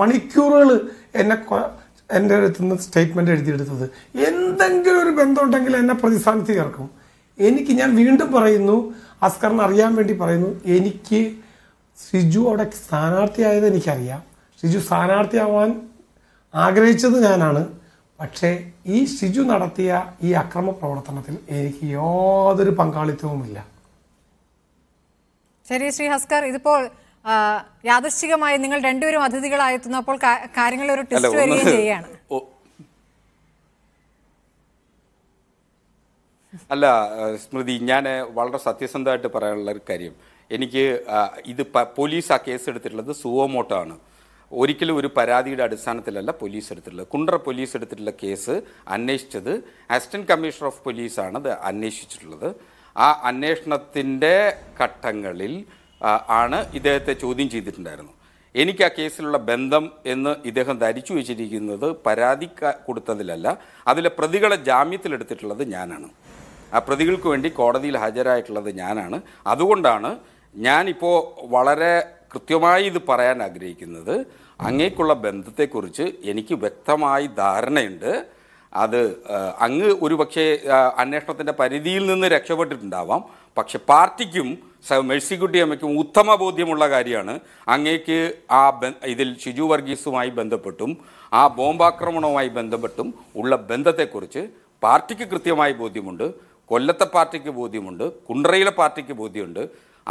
മണിക്കൂറുകൾ എന്നെ എൻ്റെ അടുത്ത് നിന്ന് സ്റ്റേറ്റ്മെൻ്റ് എഴുതിയെടുത്തത് എന്തെങ്കിലും ഒരു ബന്ധമുണ്ടെങ്കിൽ എന്നെ പ്രതിസ്ഥാനത്ത് ചേർക്കും എനിക്ക് ഞാൻ വീണ്ടും പറയുന്നു അസ്കറിന് അറിയാൻ വേണ്ടി പറയുന്നു എനിക്ക് സിജു അവിടെ സ്ഥാനാർത്ഥിയായത് എനിക്കറിയാം സിജു സ്ഥാനാർത്ഥിയാവാൻ ആഗ്രഹിച്ചത് ഞാനാണ് പക്ഷേ ഈ സിജു നടത്തിയ ഈ അക്രമ പ്രവർത്തനത്തിൽ എനിക്ക് യാതൊരു പങ്കാളിത്തവുമില്ല ശരി ശ്രീ ഹസ്കർ ഇതിപ്പോൾ യാദർശികമായി നിങ്ങൾ രണ്ടുപേരും അതിഥികളായെത്തുന്നപ്പോൾ കാര്യങ്ങൾ ഒരു ട്വിസ്റ്റ് വരികയും ചെയ്യാണ് അല്ല സ്മൃതി ഞാൻ വളരെ സത്യസന്ധമായിട്ട് പറയാനുള്ള ഒരു കാര്യം എനിക്ക് ഇത് പോലീസ് ആ കേസ് എടുത്തിട്ടുള്ളത് സുവോമോട്ടോ ആണ് ഒരിക്കലും ഒരു പരാതിയുടെ അടിസ്ഥാനത്തിലല്ല പോലീസ് എടുത്തിട്ടുള്ളത് കുണ്ടറ പോലീസ് എടുത്തിട്ടുള്ള കേസ് അന്വേഷിച്ചത് അസിസ്റ്റന്റ് കമ്മീഷണർ ഓഫ് പോലീസാണ് അത് അന്വേഷിച്ചിട്ടുള്ളത് ആ അന്വേഷണത്തിൻ്റെ ഘട്ടങ്ങളിൽ ആണ് ഇദ്ദേഹത്തെ ചോദ്യം ചെയ്തിട്ടുണ്ടായിരുന്നു എനിക്ക് ആ കേസിലുള്ള ബന്ധം എന്ന് ഇദ്ദേഹം ധരിച്ചു വെച്ചിരിക്കുന്നത് പരാതി കൊടുത്തതിലല്ല അതിലെ പ്രതികളെ ജാമ്യത്തിലെടുത്തിട്ടുള്ളത് ഞാനാണ് ആ പ്രതികൾക്ക് വേണ്ടി കോടതിയിൽ ഹാജരായിട്ടുള്ളത് ഞാനാണ് അതുകൊണ്ടാണ് ഞാനിപ്പോൾ വളരെ കൃത്യമായി ഇത് പറയാൻ ആഗ്രഹിക്കുന്നത് അങ്ങേക്കുള്ള ബന്ധത്തെക്കുറിച്ച് എനിക്ക് വ്യക്തമായി ധാരണയുണ്ട് അത് അങ്ങ് ഒരു പക്ഷേ അന്വേഷണത്തിൻ്റെ പരിധിയിൽ നിന്ന് രക്ഷപ്പെട്ടിട്ടുണ്ടാവാം പക്ഷെ പാർട്ടിക്കും മേഴ്സിക്കുട്ടി അമ്മയ്ക്കും ഉത്തമ ബോധ്യമുള്ള കാര്യമാണ് അങ്ങേക്ക് ആ ഇതിൽ ഷിജു വർഗീസുമായി ബന്ധപ്പെട്ടും ആ ബോംബാക്രമണവുമായി ബന്ധപ്പെട്ടും ഉള്ള ബന്ധത്തെക്കുറിച്ച് പാർട്ടിക്ക് കൃത്യമായി ബോധ്യമുണ്ട് കൊല്ലത്തെ പാർട്ടിക്ക് ബോധ്യമുണ്ട് കുണ്ട്രയിലെ പാർട്ടിക്ക് ബോധ്യമുണ്ട്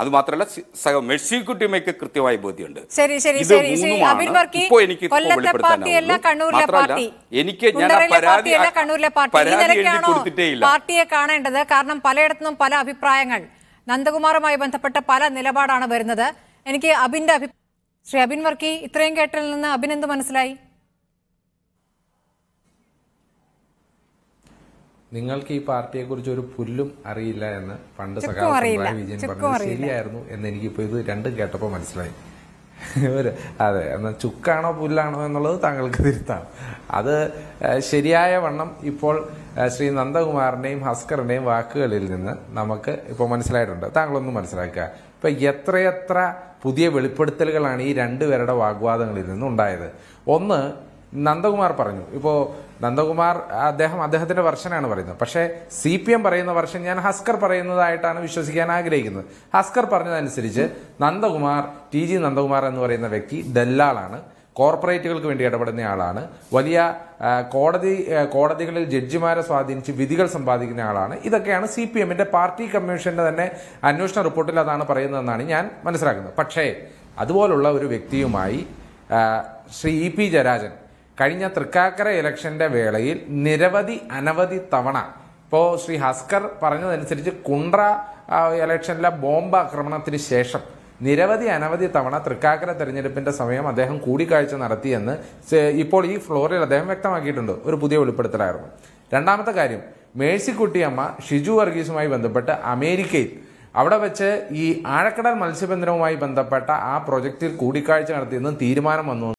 അത് മാത്രമല്ല മെഴ്സിക്കുട്ടിയമ്മയ്ക്ക് കൃത്യമായി ബോധ്യമുണ്ട് എനിക്ക് എനിക്ക് പരാതി കൊടുത്തിട്ടേ ഇല്ല പാർട്ടിയെ കാണേണ്ടത് കാരണം പലയിടത്തും പല അഭിപ്രായങ്ങൾ നന്ദകുമാറുമായി ബന്ധപ്പെട്ട പല നിലപാടാണ് വരുന്നത് എനിക്ക് അബിന്റെ അഭി ശ്രീ അബിൻ വർക്കി ഇത്രയും കേട്ടതിൽ നിന്ന് അബിൻ എന്ത് മനസ്സിലായി നിങ്ങൾക്ക് ഈ പാർട്ടിയെ കുറിച്ച് ഒരു പുല്ലും അറിയില്ല എന്ന് പണ്ട് സഖാവ് ശരിയായിരുന്നു എന്ന് എനിക്കിപ്പോ ഇത് രണ്ടും കേട്ടപ്പോ മനസ്സിലായി ഒരു അതെ എന്നാൽ ചുക്കാണോ പുല്ലാണോ എന്നുള്ളത് താങ്കൾക്ക് തിരുത്താം അത് ശരിയായ വണ്ണം ഇപ്പോൾ ശ്രീ നന്ദകുമാറിൻ്റെയും ഹസ്കറിൻ്റെയും വാക്കുകളിൽ നിന്ന് നമുക്ക് ഇപ്പോൾ മനസ്സിലായിട്ടുണ്ട് താങ്കളൊന്ന് മനസ്സിലാക്കുക ഇപ്പം എത്രയെത്ര പുതിയ വെളിപ്പെടുത്തലുകളാണ് ഈ രണ്ടുപേരുടെ വാഗ്വാദങ്ങളിൽ നിന്നുണ്ടായത് ഒന്ന് നന്ദകുമാർ പറഞ്ഞു ഇപ്പോ നന്ദകുമാർ അദ്ദേഹം അദ്ദേഹത്തിന്റെ വർഷനാണ് പറയുന്നത് പക്ഷേ സി പി എം പറയുന്ന വർഷം ഞാൻ ഹസ്കർ പറയുന്നതായിട്ടാണ് വിശ്വസിക്കാൻ ആഗ്രഹിക്കുന്നത് ഹസ്കർ പറഞ്ഞതനുസരിച്ച് നന്ദകുമാർ ടി ജി നന്ദകുമാർ എന്ന് പറയുന്ന വ്യക്തി ദല്ലാളാണ് കോർപ്പറേറ്റുകൾക്ക് വേണ്ടി ഇടപെടുന്ന ആളാണ് വലിയ കോടതി കോടതികളിൽ ജഡ്ജിമാരെ സ്വാധീനിച്ച് വിധികൾ സമ്പാദിക്കുന്ന ആളാണ് ഇതൊക്കെയാണ് സി പി എമ്മിന്റെ പാർട്ടി കമ്മീഷന്റെ തന്നെ അന്വേഷണ റിപ്പോർട്ടിൽ അതാണ് പറയുന്നതെന്നാണ് ഞാൻ മനസ്സിലാക്കുന്നത് പക്ഷേ അതുപോലുള്ള ഒരു വ്യക്തിയുമായി ശ്രീ ഇ പി ജയരാജൻ കഴിഞ്ഞ തൃക്കാക്കര ഇലക്ഷന്റെ വേളയിൽ നിരവധി അനവധി തവണ ഇപ്പോൾ ശ്രീ ഹസ്കർ പറഞ്ഞതനുസരിച്ച് കുണ്ട്ര ഇലക്ഷനിലെ ബോംബ് ആക്രമണത്തിന് ശേഷം നിരവധി അനവധി തവണ തൃക്കാക്കര തെരഞ്ഞെടുപ്പിന്റെ സമയം അദ്ദേഹം കൂടിക്കാഴ്ച നടത്തിയെന്ന് ഇപ്പോൾ ഈ ഫ്ലോറിൽ അദ്ദേഹം വ്യക്തമാക്കിയിട്ടുണ്ട് ഒരു പുതിയ വെളിപ്പെടുത്തലായിരുന്നു രണ്ടാമത്തെ കാര്യം മേഴ്സിക്കുട്ടിയമ്മ ഷിജു വർഗീസുമായി ബന്ധപ്പെട്ട് അമേരിക്കയിൽ അവിടെ വെച്ച് ഈ ആഴക്കടൽ മത്സ്യബന്ധനവുമായി ബന്ധപ്പെട്ട ആ പ്രൊജക്റ്റിൽ കൂടിക്കാഴ്ച നടത്തിയെന്നും തീരുമാനം വന്നു